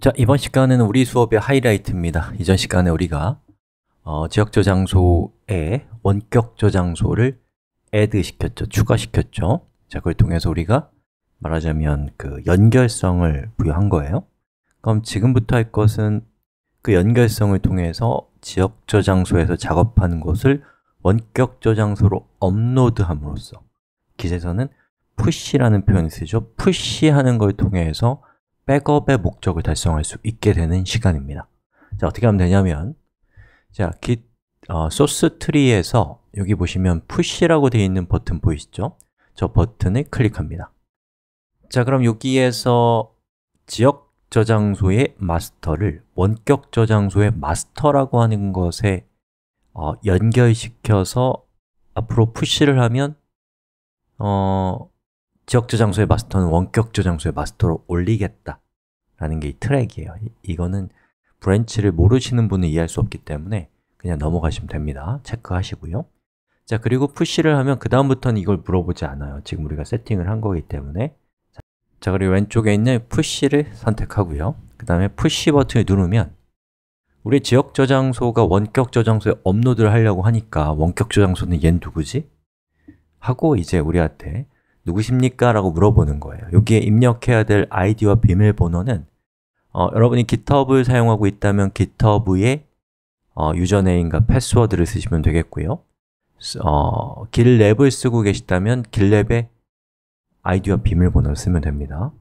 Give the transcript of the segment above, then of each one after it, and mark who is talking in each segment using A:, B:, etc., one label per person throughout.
A: 자, 이번 시간에는 우리 수업의 하이라이트입니다. 이전 시간에 우리가 어, 지역 저장소에 원격 저장소를 add 시켰죠, 추가시켰죠. 자, 그걸 통해서 우리가 말하자면 그 연결성을 부여한 거예요. 그럼 지금부터 할 것은 그 연결성을 통해서 지역 저장소에서 작업하는 것을 원격 저장소로 업로드함으로써 기세서는 푸시라는 표현을 쓰죠. 푸시하는 걸 통해서 백업의 목적을 달성할 수 있게 되는 시간입니다 자, 어떻게 하면 되냐면 자, git 어, 소스 트리에서 여기 보시면 push라고 되어 있는 버튼 보이시죠? 저 버튼을 클릭합니다 자, 그럼 여기에서 지역 저장소의 마스터를 원격 저장소의 마스터라고 하는 것에 어, 연결시켜서 앞으로 푸시를 하면 어, 지역 저장소의 마스터는 원격 저장소의 마스터로 올리겠다 라는 게 이 트랙이에요 이거는 브랜치를 모르시는 분은 이해할 수 없기 때문에 그냥 넘어가시면 됩니다 체크하시고요 자 그리고 푸시를 하면 그 다음부터는 이걸 물어보지 않아요 지금 우리가 세팅을 한 거기 때문에 자 그리고 왼쪽에 있는 푸시를 선택하고요 그 다음에 푸시 버튼을 누르면 우리 지역 저장소가 원격 저장소에 업로드를 하려고 하니까 원격 저장소는 얜 누구지? 하고 이제 우리한테 누구십니까? 라고 물어보는 거예요 여기에 입력해야 될 아이디와 비밀번호는 어, 여러분이 GitHub을 사용하고 있다면 GitHub의 어, 유저네임과 패스워드를 쓰시면 되겠고요 어, a b 을 쓰고 계시다면 g i t l a b 의 아이디와 비밀번호를 쓰면 됩니다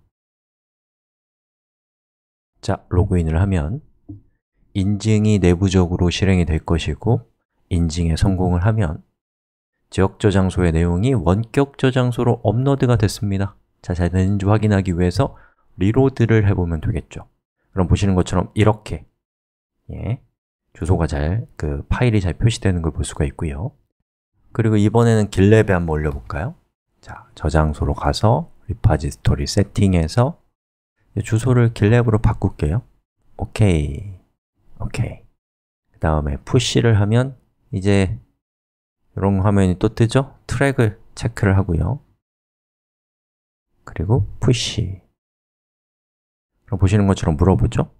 A: 자, 로그인을 하면 인증이 내부적으로 실행이 될 것이고 인증에 성공을 하면 지역 저장소의 내용이 원격 저장소로 업로드가 됐습니다 자잘 되는지 확인하기 위해서 리로드를 해보면 되겠죠 그럼 보시는 것처럼 이렇게 예, 주소가 잘, 그 파일이 잘 표시되는 걸 볼 수가 있고요 그리고 이번에는 길랩에 한번 올려볼까요? 자, 저장소로 가서 리파지스토리 세팅해서 주소를 길랩으로 바꿀게요 오케이 오케이 그 다음에 푸시를 하면 이제 이런 화면이 또 뜨죠? 트랙을 체크를 하고요 그리고 push 그럼 보시는 것처럼 물어보죠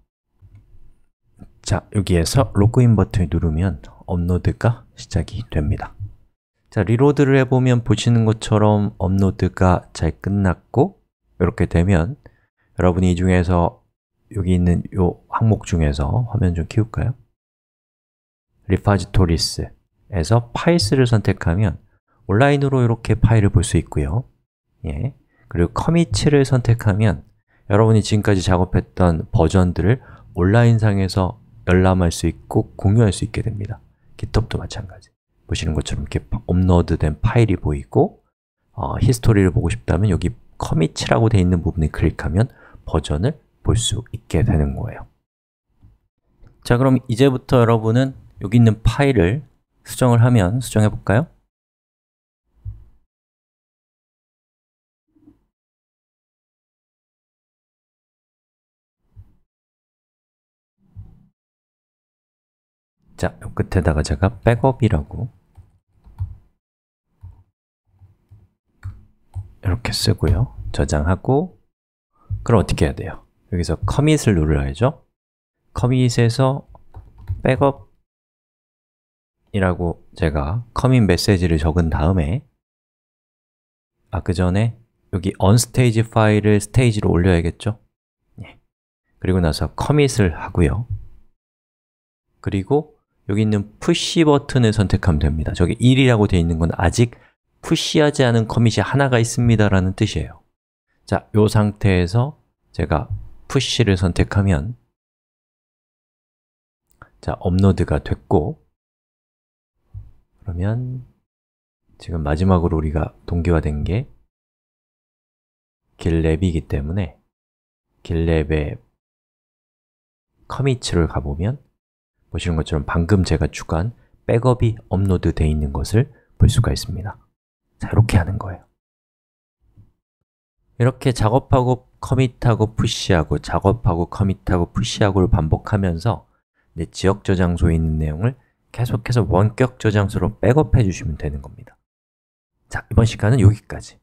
A: 자, 여기에서 로그인 버튼을 누르면 업로드가 시작이 됩니다 자, 리로드를 해보면 보시는 것처럼 업로드가 잘 끝났고 이렇게 되면 여러분이 이 중에서 여기 있는 이 항목 중에서 화면 좀 키울까요? 리파지토리스 에서 파일스를 선택하면 온라인으로 이렇게 파일을 볼 수 있고요 예. 그리고 커밋을 선택하면 여러분이 지금까지 작업했던 버전들을 온라인상에서 열람할 수 있고 공유할 수 있게 됩니다 g i t h u b 도 마찬가지 보시는 것처럼 이렇게 업로드된 파일이 보이고 어, 히스토리를 보고 싶다면 여기 커밋이라고 되어 있는 부분을 클릭하면 버전을 볼 수 있게 되는 거예요 자 그럼 이제부터 여러분은 여기 있는 파일을 수정을 하면 수정해 볼까요? 자, 요 끝에다가 제가 백업이라고 이렇게 쓰고요 저장하고 그럼 어떻게 해야 돼요? 여기서 커밋을 눌러야죠 커밋에서 백업 이라고 제가 커밋 메시지를 적은 다음에 아, 그 전에 여기 언스테이지 파일을 스테이지로 올려야겠죠? 예. 그리고 나서 커밋을 하고요 그리고 여기 있는 푸시 버튼을 선택하면 됩니다 저기 1이라고 되어 있는 건 아직 푸시하지 않은 커밋이 하나가 있습니다 라는 뜻이에요 자, 이 상태에서 제가 푸시를 선택하면 자, 업로드가 됐고 그러면 지금 마지막으로 우리가 동기화된 게 길랩이기 때문에 길랩의 커밋을 가보면 보시는 것처럼 방금 제가 추가한 백업이 업로드 되어 있는 것을 볼 수가 있습니다 자, 이렇게 하는 거예요 이렇게 작업하고 커밋하고 푸시하고 작업하고 커밋하고 푸시하고를 반복하면서 내 지역 저장소에 있는 내용을 계속해서 원격 저장소로 백업해 주시면 되는 겁니다. 자, 이번 시간은 여기까지.